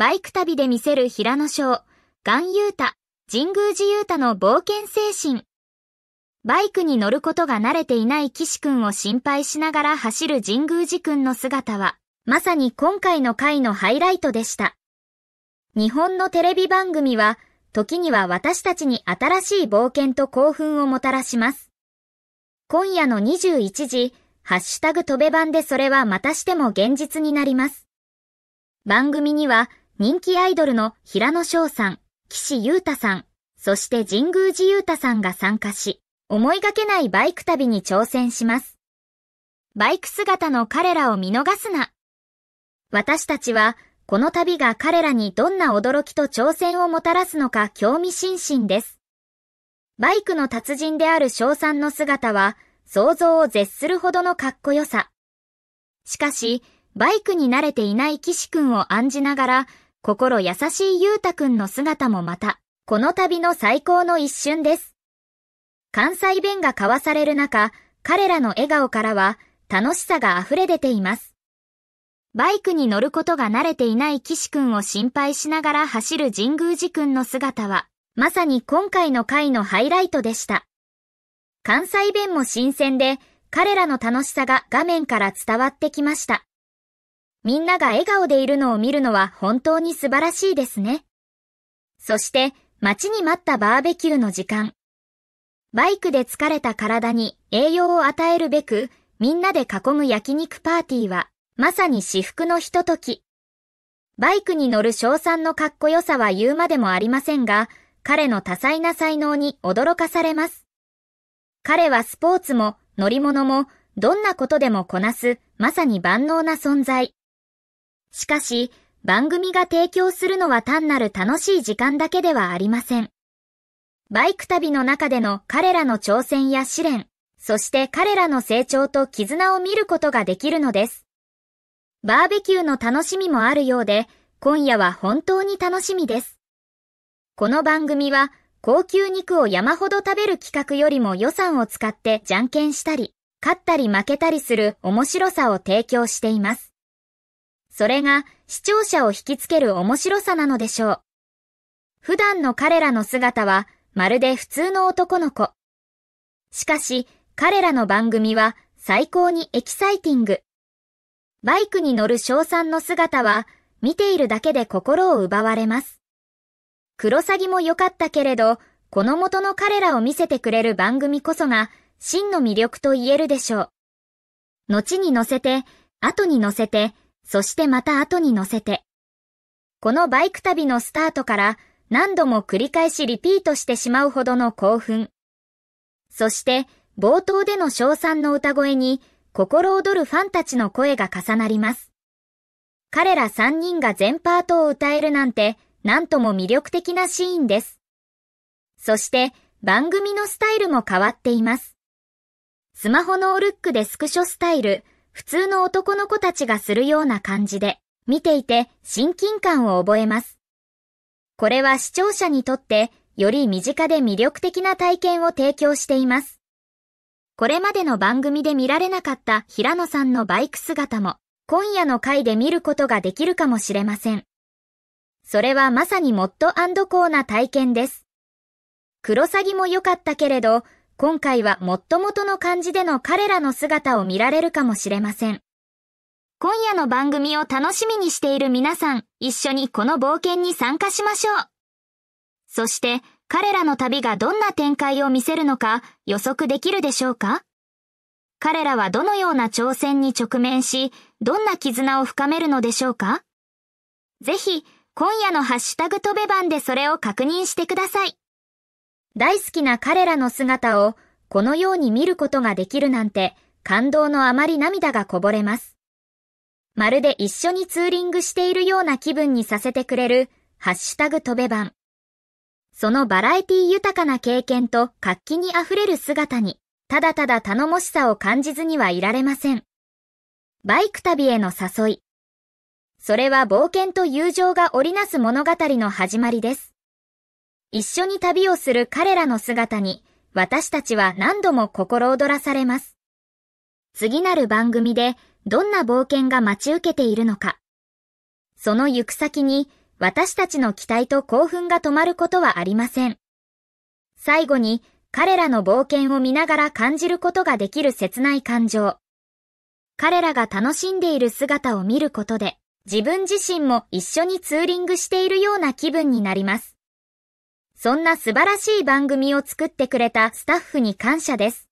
バイク旅で見せる平野省、岩優太、神宮寺優太の冒険精神。バイクに乗ることが慣れていない岸くんを心配しながら走る神宮寺くんの姿は、まさに今回の回のハイライトでした。日本のテレビ番組は、時には私たちに新しい冒険と興奮をもたらします。今夜の21時、ハッシュタグ飛べ版でそれはまたしても現実になります。番組には人気アイドルの平野翔さん、岸優太さん、そして神宮寺優太さんが参加し、思いがけないバイク旅に挑戦します。バイク姿の彼らを見逃すな。私たちは、この旅が彼らにどんな驚きと挑戦をもたらすのか興味津々です。バイクの達人である翔さんの姿は、想像を絶するほどのかっこよさ。しかし、バイクに慣れていない岸くんを案じながら、心優しいゆうたくんの姿もまた、この旅の最高の一瞬です。関西弁が交わされる中、彼らの笑顔からは、楽しさが溢れ出ています。バイクに乗ることが慣れていない岸くんを心配しながら走る神宮寺くんの姿は、まさに今回の回のハイライトでした。関西弁も新鮮で、彼らの楽しさが画面から伝わってきました。みんなが笑顔でいるのを見るのは本当に素晴らしいですね。そして、待ちに待ったバーベキューの時間。バイクで疲れた体に栄養を与えるべく、みんなで囲む焼肉パーティーは、まさに至福のひととき。バイクに乗る翔さんのかっこよさは言うまでもありませんが、彼の多彩な才能に驚かされます。彼はスポーツも乗り物もどんなことでもこなす、まさに万能な存在。しかし、番組が提供するのは単なる楽しい時間だけではありません。バイク旅の中での彼らの挑戦や試練、そして彼らの成長と絆を見ることができるのです。バーベキューの楽しみもあるようで、今夜は本当に楽しみです。この番組は、高級肉を山ほど食べる企画よりも予算を使ってじゃんけんしたり、勝ったり負けたりする面白さを提供しています。それが視聴者を引きつける面白さなのでしょう。普段の彼らの姿はまるで普通の男の子。しかし彼らの番組は最高にエキサイティング。バイクに乗る翔さんの姿は見ているだけで心を奪われます。クロサギも良かったけれど、この元の彼らを見せてくれる番組こそが真の魅力と言えるでしょう。後に乗せて、後に乗せて、そしてまた後に乗せて。このバイク旅のスタートから何度も繰り返しリピートしてしまうほどの興奮。そして冒頭での賞賛の歌声に心躍るファンたちの声が重なります。彼ら3人が全パートを歌えるなんて何とも魅力的なシーンです。そして番組のスタイルも変わっています。スマホのオルックでスクショスタイル、普通の男の子たちがするような感じで、見ていて親近感を覚えます。これは視聴者にとってより身近で魅力的な体験を提供しています。これまでの番組で見られなかった平野さんのバイク姿も今夜の回で見ることができるかもしれません。それはまさにモッドコーな体験です。クロサギも良かったけれど、今回はもっともとの感じでの彼らの姿を見られるかもしれません。今夜の番組を楽しみにしている皆さん、一緒にこの冒険に参加しましょう。そして、彼らの旅がどんな展開を見せるのか予測できるでしょうか彼らはどのような挑戦に直面し、どんな絆を深めるのでしょうかぜひ、今夜のハッシュタグ飛べ版でそれを確認してください。大好きな彼らの姿をこのように見ることができるなんて感動のあまり涙がこぼれます。まるで一緒にツーリングしているような気分にさせてくれるハッシュタグ飛べ版。そのバラエティ豊かな経験と活気に溢れる姿に、ただただ頼もしさを感じずにはいられません。バイク旅への誘い。それは冒険と友情が織りなす物語の始まりです。一緒に旅をする彼らの姿に、私たちは何度も心躍らされます。次なる番組で、どんな冒険が待ち受けているのか。その行く先に、私たちの期待と興奮が止まることはありません。最後に、彼らの冒険を見ながら感じることができる切ない感情。彼らが楽しんでいる姿を見ることで、自分自身も一緒にツーリングしているような気分になります。そんな素晴らしい番組を作ってくれたスタッフに感謝です。